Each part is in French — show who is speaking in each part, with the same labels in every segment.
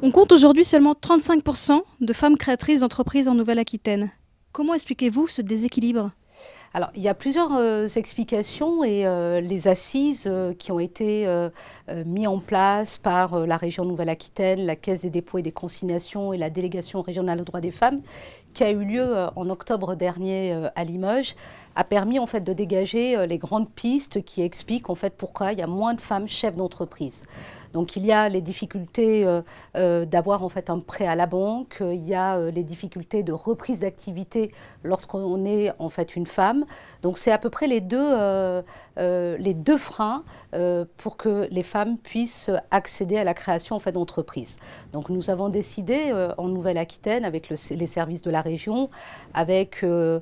Speaker 1: On compte aujourd'hui seulement 35% de femmes créatrices d'entreprises en Nouvelle-Aquitaine. Comment expliquez-vous ce déséquilibre alors, il y a plusieurs euh, explications et euh, les assises euh, qui ont été mises en place par la région Nouvelle-Aquitaine, la Caisse des dépôts et des consignations et la délégation régionale aux droits des femmes, qui a eu lieu en octobre dernier à Limoges, a permis en fait de dégager les grandes pistes qui expliquent en fait pourquoi il y a moins de femmes chefs d'entreprise. Donc il y a les difficultés d'avoir en fait un prêt à la banque, il y a les difficultés de reprise d'activité lorsqu'on est en fait une femme donc c'est à peu près les deux, euh, euh, les deux freins euh, pour que les femmes puissent accéder à la création en fait, d'entreprises. Donc nous avons décidé en Nouvelle-Aquitaine, avec les services de la région, avec la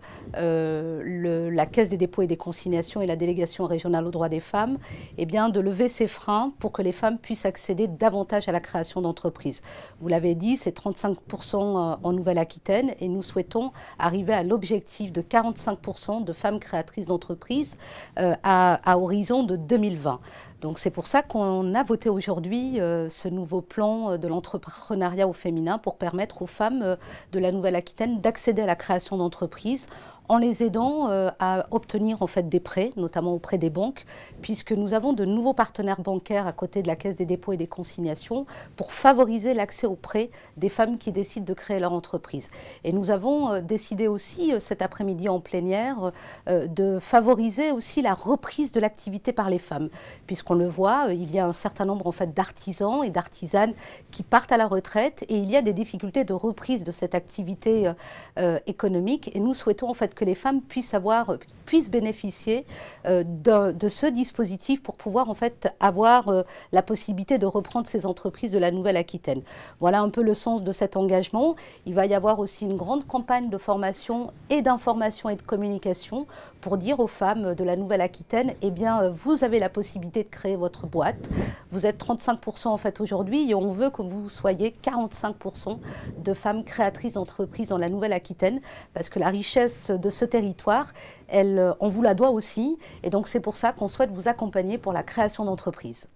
Speaker 1: Caisse des dépôts et des consignations et la délégation régionale aux droits des femmes, eh bien, de lever ces freins pour que les femmes puissent accéder davantage à la création d'entreprises. Vous l'avez dit, c'est 35% en Nouvelle-Aquitaine et nous souhaitons arriver à l'objectif de 45% de femmes créatrices d'entreprises euh, à, horizon de 2020. Donc c'est pour ça qu'on a voté aujourd'hui euh, ce nouveau plan euh, de l'entrepreneuriat au féminin pour permettre aux femmes de la Nouvelle-Aquitaine d'accéder à la création d'entreprises en les aidant à obtenir en fait des prêts, notamment auprès des banques, puisque nous avons de nouveaux partenaires bancaires à côté de la Caisse des dépôts et des consignations pour favoriser l'accès aux prêts des femmes qui décident de créer leur entreprise. Et nous avons décidé aussi cet après-midi en plénière euh, de favoriser aussi la reprise de l'activité par les femmes, puisqu'on le voit, euh, il y a un certain nombre en fait d'artisans et d'artisanes qui partent à la retraite et il y a des difficultés de reprise de cette activité euh, économique. Et nous souhaitons en fait que les femmes puissent avoir puissent bénéficier euh, de, ce dispositif pour pouvoir en fait avoir euh, la possibilité de reprendre ces entreprises de la Nouvelle-Aquitaine. Voilà un peu le sens de cet engagement. Il va y avoir aussi une grande campagne de formation et d'information et de communication pour dire aux femmes de la Nouvelle-Aquitaine, eh bien, euh, vous avez la possibilité de créer votre boîte. Vous êtes 35% en fait aujourd'hui et on veut que vous soyez 45% de femmes créatrices d'entreprises dans la Nouvelle-Aquitaine parce que la richesse de ce territoire, elle euh, on vous la doit aussi. Et donc, c'est pour ça qu'on souhaite vous accompagner pour la création d'entreprises.